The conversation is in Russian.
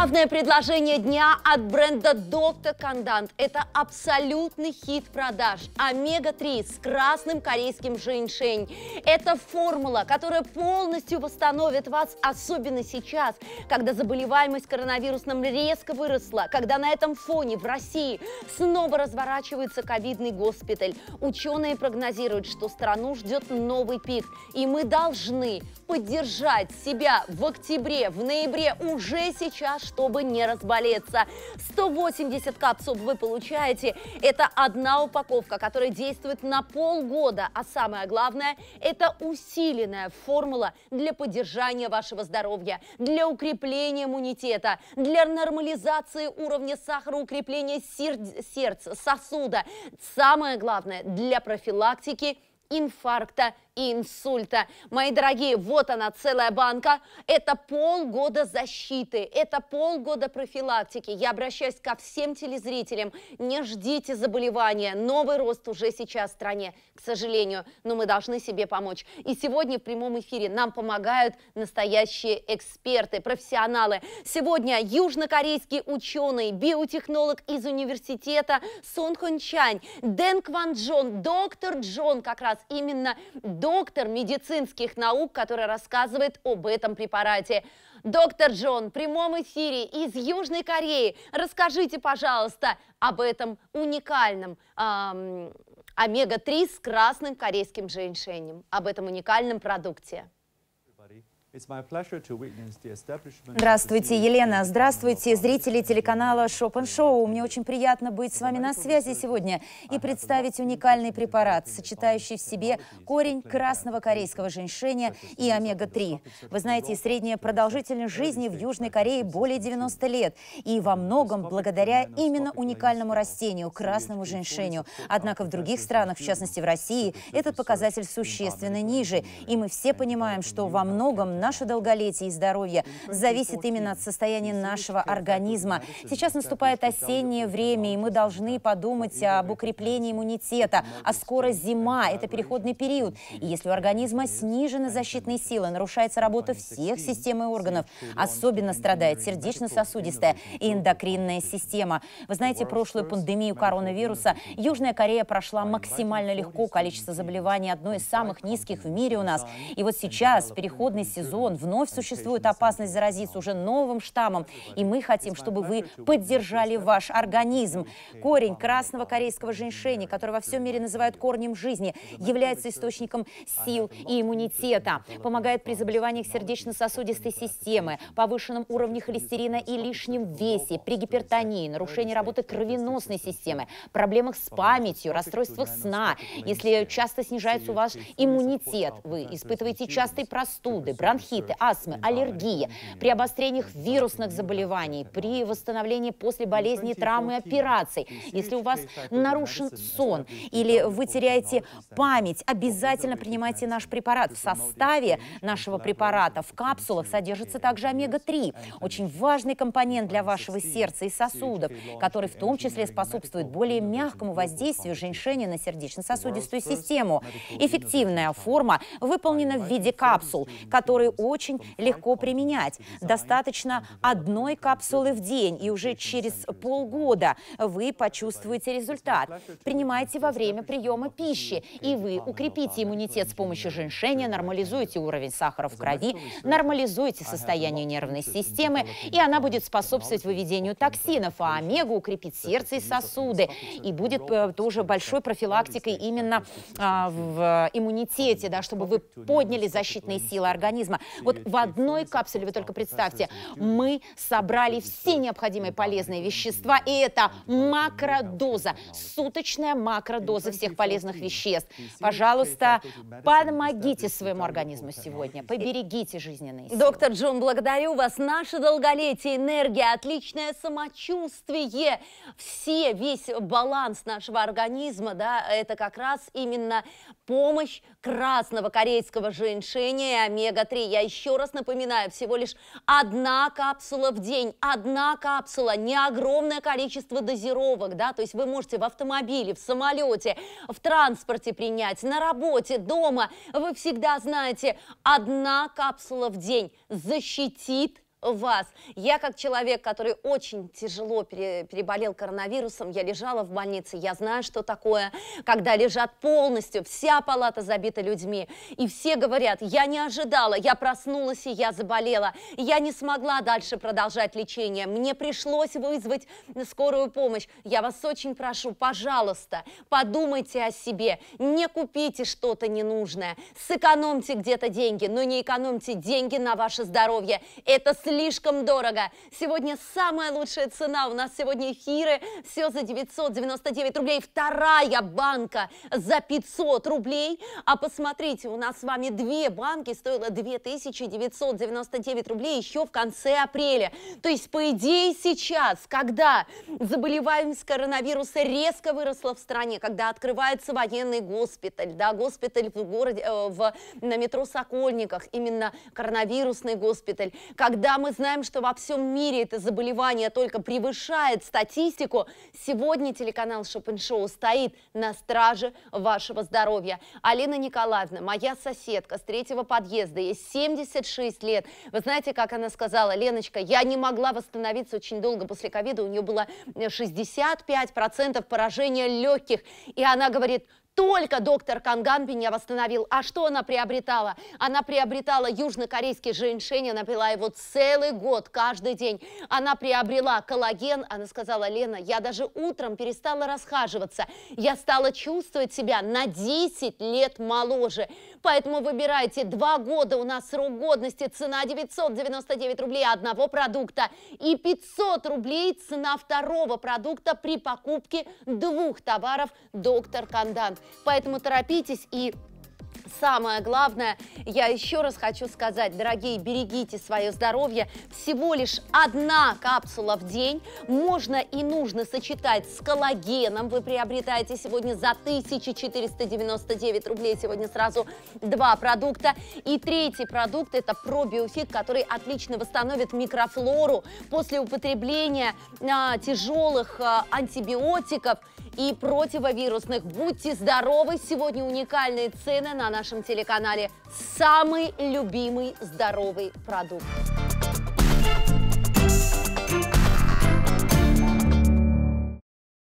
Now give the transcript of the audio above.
Главное предложение дня от бренда Доктор Кандант. Это абсолютный хит продаж. Омега-3 с красным корейским женьшень. Это формула, которая полностью восстановит вас, особенно сейчас, когда заболеваемость коронавирусом резко выросла, когда на этом фоне в России снова разворачивается ковидный госпиталь. Ученые прогнозируют, что страну ждет новый пик. И мы должны поддержать себя в октябре, в ноябре, уже сейчас, чтобы не разболеться. 180 капсул вы получаете. Это одна упаковка, которая действует на полгода. А самое главное, это усиленная формула для поддержания вашего здоровья, для укрепления иммунитета, для нормализации уровня сахара, укрепления сердца, сосуда. Самое главное, для профилактики инфаркта и инсульта. Мои дорогие, вот она, целая банка. Это полгода защиты, это полгода профилактики. Я обращаюсь ко всем телезрителям. Не ждите заболевания. Новый рост уже сейчас в стране, к сожалению. Но мы должны себе помочь. И сегодня в прямом эфире нам помогают настоящие эксперты, профессионалы. Сегодня южнокорейский ученый, биотехнолог из университета Сон Хон Чань, Дэн Кван Джон, доктор Джон как раз именно доктор медицинских наук, который рассказывает об этом препарате. Доктор Джон в прямом эфире из Южной Кореи. Расскажите, пожалуйста, об этом уникальном эм, омега-3 с красным корейским женьшенем, об этом уникальном продукте. Здравствуйте, Елена. Здравствуйте, зрители телеканала Шопен Шоу. Мне очень приятно быть с вами на связи сегодня и представить уникальный препарат, сочетающий в себе корень красного корейского женьшеня и омега-3. Вы знаете, средняя продолжительность жизни в Южной Корее более 90 лет. И во многом благодаря именно уникальному растению, красному женьшеню. Однако в других странах, в частности в России, этот показатель существенно ниже. И мы все понимаем, что во многом наше долголетие и здоровье ну, зависит именно от состояния нашего организма. Сейчас наступает осеннее время, и мы должны подумать об укреплении иммунитета, а скоро зима, это переходный период. И если у организма снижены защитные силы, нарушается ну, работа всех систем и органов, особенно страдает сердечно-сосудистая и эндокринная система. Вы знаете, прошлую пандемию коронавируса Южная Корея прошла максимально легко, количество заболеваний одно из самых низких в мире у нас. И вот сейчас, переходный сезон, зон. Вновь существует опасность заразиться уже новым штаммом. И мы хотим, чтобы вы поддержали ваш организм. Корень красного корейского женьшени, который во всем мире называют корнем жизни, является источником сил и иммунитета. Помогает при заболеваниях сердечно-сосудистой системы, повышенном уровне холестерина и лишнем весе, при гипертонии, нарушении работы кровеносной системы, проблемах с памятью, расстройствах сна. Если часто снижается у вас иммунитет, вы испытываете частые простуды, бронхиты, бронхиты, астмы, аллергия, при обострениях вирусных заболеваний, при восстановлении после ну, болезни, травмы операций. Если у вас нарушен сон или вы теряете память, обязательно принимайте наш препарат. В составе нашего препарата в капсулах содержится также омега-3, очень важный компонент для вашего сердца и сосудов, который в том числе способствует более мягкому воздействию женьшеня на сердечно-сосудистую систему. Эффективная форма выполнена в виде капсул, которые которые очень легко применять. Достаточно одной капсулы в день, и уже через полгода вы почувствуете результат. Принимайте во время приема пищи, и вы укрепите иммунитет с помощью женьшеня, нормализуете уровень сахара в крови, нормализуете состояние нервной системы, и она будет способствовать выведению токсинов, а омега укрепит сердце и сосуды, и будет э, тоже большой профилактикой именно а, в э, иммунитете, да, чтобы вы подняли защитные силы организма. Вот в одной капсуле, вы только представьте, мы собрали все необходимые полезные вещества, и это макродоза, суточная макродоза всех полезных веществ. Пожалуйста, помогите своему организму сегодня, поберегите жизненные силы. Доктор Джон, благодарю вас. Наше долголетие, энергия, отличное самочувствие, все, весь баланс нашего организма, да, это как раз именно помощь красного корейского женьшеня и омега-3 я еще раз напоминаю, всего лишь одна капсула в день, одна капсула, не огромное количество дозировок, да, то есть вы можете в автомобиле, в самолете, в транспорте принять, на работе, дома, вы всегда знаете, одна капсула в день защитит вас. Я как человек, который очень тяжело пере, переболел коронавирусом, я лежала в больнице, я знаю, что такое, когда лежат полностью, вся палата забита людьми, и все говорят, я не ожидала, я проснулась и я заболела, я не смогла дальше продолжать лечение, мне пришлось вызвать скорую помощь. Я вас очень прошу, пожалуйста, подумайте о себе, не купите что-то ненужное, сэкономьте где-то деньги, но не экономьте деньги на ваше здоровье. Это слишком дорого. Сегодня самая лучшая цена. У нас сегодня эфиры. Все за 999 рублей. Вторая банка за 500 рублей. А посмотрите, у нас с вами две банки. Стоило 2999 рублей еще в конце апреля. То есть, по идее, сейчас, когда заболеваемость коронавируса резко выросла в стране, когда открывается военный госпиталь, да, госпиталь в городе, э, в, на метро Сокольниках, именно коронавирусный госпиталь, когда мы знаем, что во всем мире это заболевание только превышает статистику, сегодня телеканал Шопеншоу стоит на страже вашего здоровья. Алина Николаевна, моя соседка с третьего подъезда, ей 76 лет. Вы знаете, как она сказала, Леночка, я не могла восстановиться очень долго после ковида, у нее было 65% поражения легких. И она говорит, только доктор Канган меня восстановил. А что она приобретала? Она приобретала южнокорейский женьшень, она пила его целый год, каждый день. Она приобрела коллаген, она сказала, Лена, я даже утром перестала расхаживаться. Я стала чувствовать себя на 10 лет моложе. Поэтому выбирайте. Два года у нас срок годности. Цена 999 рублей одного продукта и 500 рублей цена второго продукта при покупке двух товаров «Доктор Кандан. Поэтому торопитесь и Самое главное, я еще раз хочу сказать, дорогие, берегите свое здоровье. Всего лишь одна капсула в день можно и нужно сочетать с коллагеном. Вы приобретаете сегодня за 1499 рублей, сегодня сразу два продукта. И третий продукт – это пробиофит, который отлично восстановит микрофлору после употребления а, тяжелых а, антибиотиков и противовирусных. Будьте здоровы, сегодня уникальные цены на на нашем телеканале самый любимый здоровый продукт.